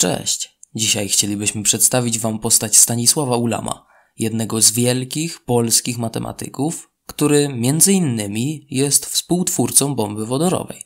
Cześć! Dzisiaj chcielibyśmy przedstawić Wam postać Stanisława Ulama, jednego z wielkich polskich matematyków, który między innymi jest współtwórcą bomby wodorowej.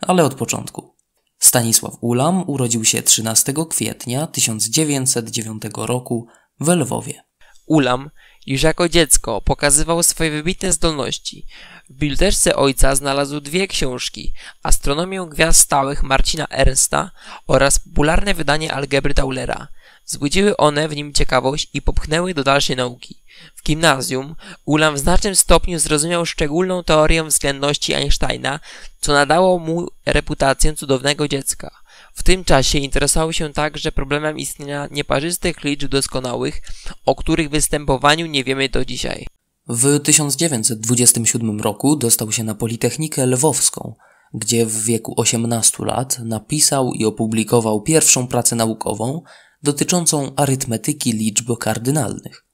Ale od początku. Stanisław Ulam urodził się 13 kwietnia 1909 roku w Lwowie. Ulam już jako dziecko pokazywał swoje wybitne zdolności. W bibliotece ojca znalazł dwie książki: Astronomię gwiazd stałych Marcina Ernsta oraz popularne wydanie algebry Taulera. Zbudziły one w nim ciekawość i popchnęły do dalszej nauki. W gimnazjum Ulam w znacznym stopniu zrozumiał szczególną teorię względności Einsteina, co nadało mu reputację cudownego dziecka. W tym czasie interesował się także problemem istnienia nieparzystych liczb doskonałych, o których występowaniu nie wiemy do dzisiaj. W 1927 roku dostał się na Politechnikę Lwowską, gdzie w wieku 18 lat napisał i opublikował pierwszą pracę naukową dotyczącą arytmetyki liczb kardynalnych.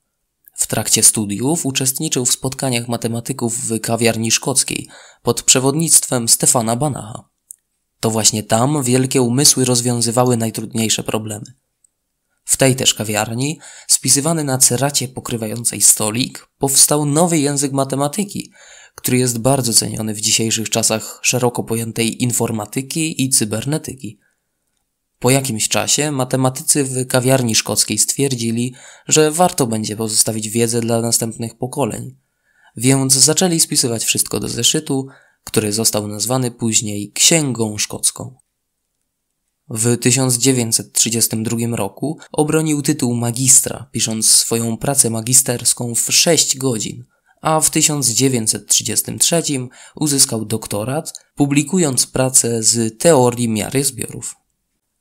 W trakcie studiów uczestniczył w spotkaniach matematyków w kawiarni szkockiej pod przewodnictwem Stefana Banacha. To właśnie tam wielkie umysły rozwiązywały najtrudniejsze problemy. W tej też kawiarni, spisywany na ceracie pokrywającej stolik, powstał nowy język matematyki, który jest bardzo ceniony w dzisiejszych czasach szeroko pojętej informatyki i cybernetyki. Po jakimś czasie matematycy w kawiarni szkockiej stwierdzili, że warto będzie pozostawić wiedzę dla następnych pokoleń, więc zaczęli spisywać wszystko do zeszytu, który został nazwany później Księgą Szkocką. W 1932 roku obronił tytuł magistra, pisząc swoją pracę magisterską w 6 godzin, a w 1933 uzyskał doktorat, publikując pracę z teorii miary zbiorów.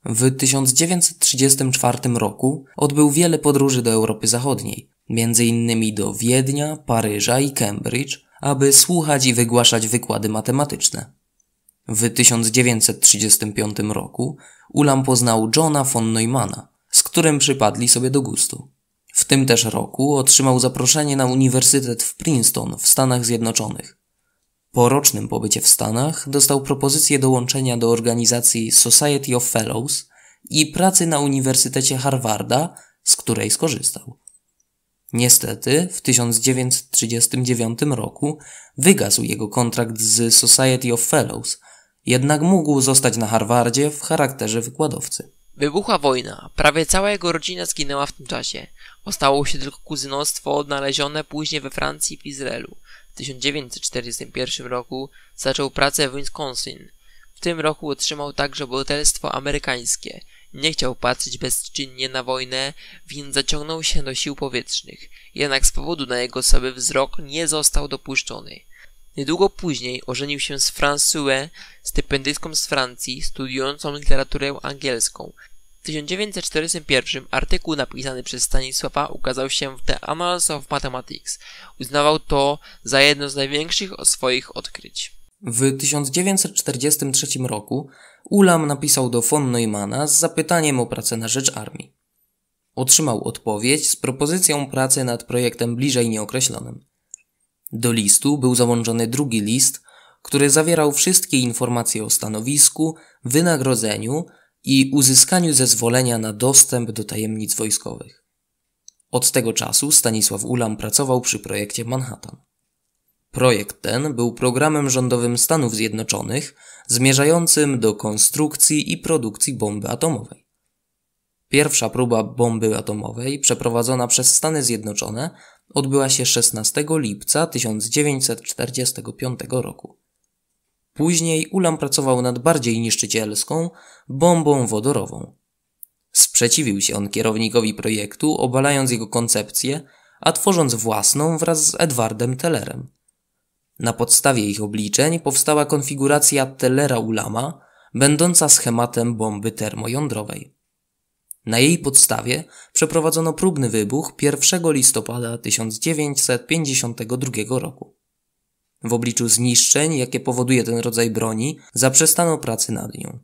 W 1934 roku odbył wiele podróży do Europy Zachodniej, m.in. do Wiednia, Paryża i Cambridge, aby słuchać i wygłaszać wykłady matematyczne. W 1935 roku Ulam poznał Johna von Neumana, z którym przypadli sobie do gustu. W tym też roku otrzymał zaproszenie na uniwersytet w Princeton w Stanach Zjednoczonych. Po rocznym pobycie w Stanach dostał propozycję dołączenia do organizacji Society of Fellows i pracy na Uniwersytecie Harvarda, z której skorzystał. Niestety w 1939 roku wygasł jego kontrakt z Society of Fellows, jednak mógł zostać na Harvardzie w charakterze wykładowcy. Wybuchła wojna, prawie cała jego rodzina zginęła w tym czasie. Ostało się tylko kuzynostwo odnalezione później we Francji i w Izraelu. W 1941 roku zaczął pracę w Wisconsin. W tym roku otrzymał także obywatelstwo amerykańskie nie chciał patrzeć bezczynnie na wojnę, więc zaciągnął się do sił powietrznych. Jednak z powodu na jego słaby wzrok nie został dopuszczony. Niedługo później ożenił się z François, stypendystką z Francji, studiującą literaturę angielską. W 1941 artykuł napisany przez Stanisława ukazał się w The Annals of Mathematics. Uznawał to za jedno z największych swoich odkryć. W 1943 roku Ulam napisał do von Neumana z zapytaniem o pracę na rzecz armii. Otrzymał odpowiedź z propozycją pracy nad projektem bliżej nieokreślonym. Do listu był załączony drugi list, który zawierał wszystkie informacje o stanowisku, wynagrodzeniu i uzyskaniu zezwolenia na dostęp do tajemnic wojskowych. Od tego czasu Stanisław Ulam pracował przy projekcie Manhattan. Projekt ten był programem rządowym Stanów Zjednoczonych zmierzającym do konstrukcji i produkcji bomby atomowej. Pierwsza próba bomby atomowej przeprowadzona przez Stany Zjednoczone odbyła się 16 lipca 1945 roku. Później Ulam pracował nad bardziej niszczycielską bombą wodorową. Sprzeciwił się on kierownikowi projektu, obalając jego koncepcję, a tworząc własną wraz z Edwardem Tellerem. Na podstawie ich obliczeń powstała konfiguracja Tellera-Ulama, będąca schematem bomby termojądrowej. Na jej podstawie przeprowadzono próbny wybuch 1 listopada 1952 roku. W obliczu zniszczeń, jakie powoduje ten rodzaj broni, zaprzestano pracy nad nią.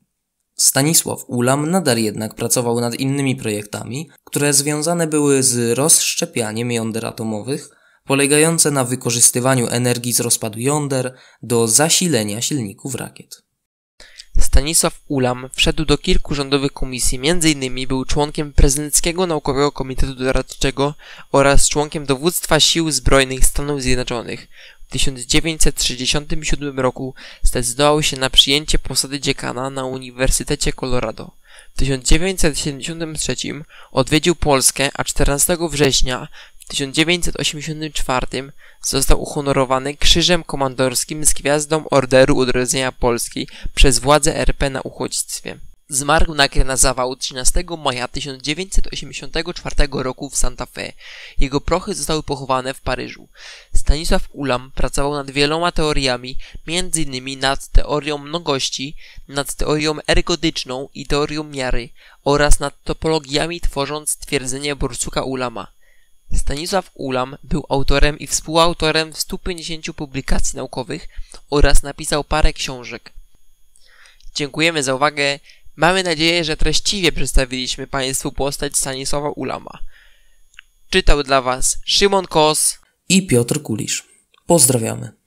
Stanisław Ulam nadal jednak pracował nad innymi projektami, które związane były z rozszczepianiem jąder atomowych polegające na wykorzystywaniu energii z rozpadu jąder do zasilenia silników rakiet. Stanisław Ulam wszedł do kilku rządowych komisji, m.in. był członkiem Prezydenckiego Naukowego Komitetu Doradczego oraz członkiem Dowództwa Sił Zbrojnych Stanów Zjednoczonych. W 1967 roku zdecydował się na przyjęcie posady dziekana na Uniwersytecie Colorado. W 1973 odwiedził Polskę, a 14 września 1984 został uhonorowany Krzyżem Komandorskim z Gwiazdą Orderu Odrodzenia Polski przez władze RP na uchodźstwie. Zmarł nagle na zawał 13 maja 1984 roku w Santa Fe. Jego prochy zostały pochowane w Paryżu. Stanisław Ulam pracował nad wieloma teoriami, m.in. nad teorią mnogości, nad teorią ergodyczną i teorią miary oraz nad topologiami tworząc twierdzenie Bursuka Ulama. Stanisław Ulam był autorem i współautorem 150 publikacji naukowych oraz napisał parę książek. Dziękujemy za uwagę. Mamy nadzieję, że treściwie przedstawiliśmy Państwu postać Stanisława Ulama. Czytał dla Was Szymon Kos i Piotr Kulisz. Pozdrawiamy.